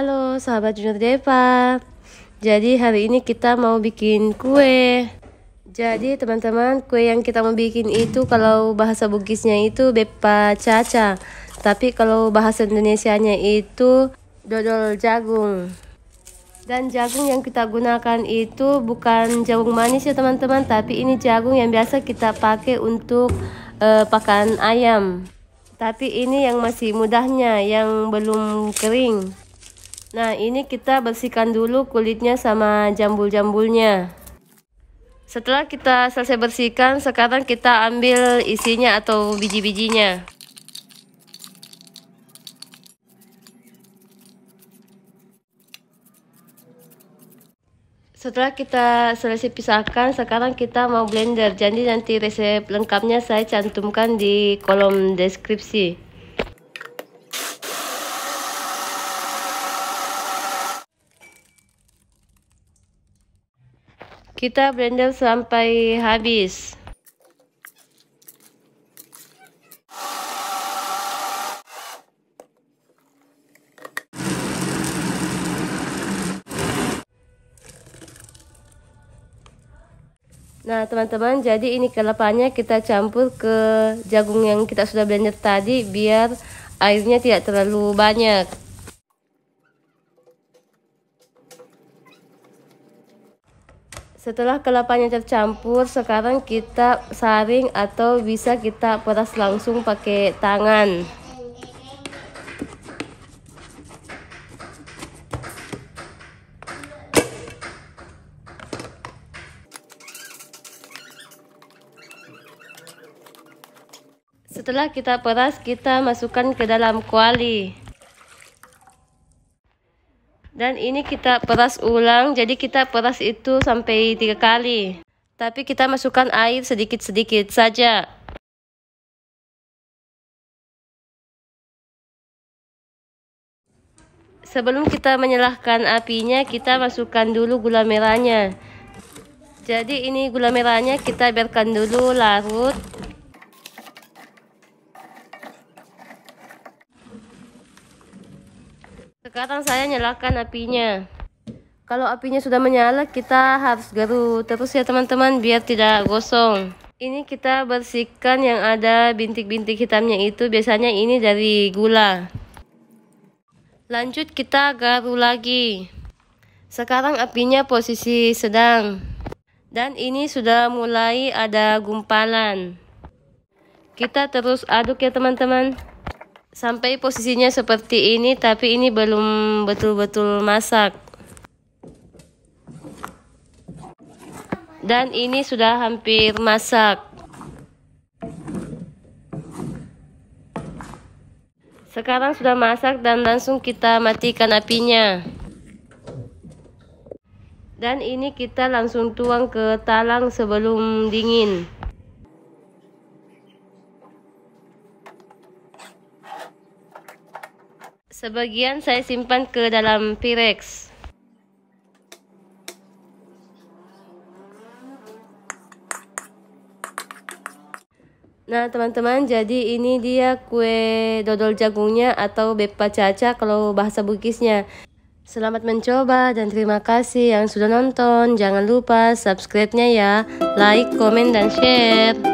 Halo sahabat Junior Deva. Jadi hari ini kita mau bikin kue. Jadi teman-teman kue yang kita mau bikin itu kalau bahasa Bugisnya itu bepa caca. Tapi kalau bahasa Indonesianya itu dodol jagung. Dan jagung yang kita gunakan itu bukan jagung manis ya teman-teman, tapi ini jagung yang biasa kita pakai untuk uh, pakan ayam. Tapi ini yang masih mudahnya, yang belum kering. Nah ini kita bersihkan dulu kulitnya sama jambul-jambulnya Setelah kita selesai bersihkan sekarang kita ambil isinya atau biji-bijinya Setelah kita selesai pisahkan, sekarang kita mau blender. Jadi nanti resep lengkapnya saya cantumkan di kolom deskripsi. Kita blender sampai habis. Nah teman-teman jadi ini kelapanya kita campur ke jagung yang kita sudah blender tadi biar airnya tidak terlalu banyak Setelah kelapanya tercampur, sekarang kita saring atau bisa kita peras langsung pakai tangan. Setelah kita peras, kita masukkan ke dalam kuali dan ini kita peras ulang jadi kita peras itu sampai tiga kali tapi kita masukkan air sedikit-sedikit saja sebelum kita menyalahkan apinya kita masukkan dulu gula merahnya jadi ini gula merahnya kita biarkan dulu larut Sekarang saya nyalakan apinya. Kalau apinya sudah menyala, kita harus garu terus ya teman-teman biar tidak gosong. Ini kita bersihkan yang ada bintik-bintik hitamnya itu biasanya ini dari gula. Lanjut kita garu lagi. Sekarang apinya posisi sedang. Dan ini sudah mulai ada gumpalan. Kita terus aduk ya teman-teman sampai posisinya seperti ini tapi ini belum betul-betul masak dan ini sudah hampir masak sekarang sudah masak dan langsung kita matikan apinya dan ini kita langsung tuang ke talang sebelum dingin Sebagian saya simpan ke dalam Pyrex. Nah teman-teman jadi ini dia kue dodol jagungnya atau bepa caca kalau bahasa Bugisnya. Selamat mencoba dan terima kasih yang sudah nonton. Jangan lupa subscribe-nya ya, like, komen, dan share.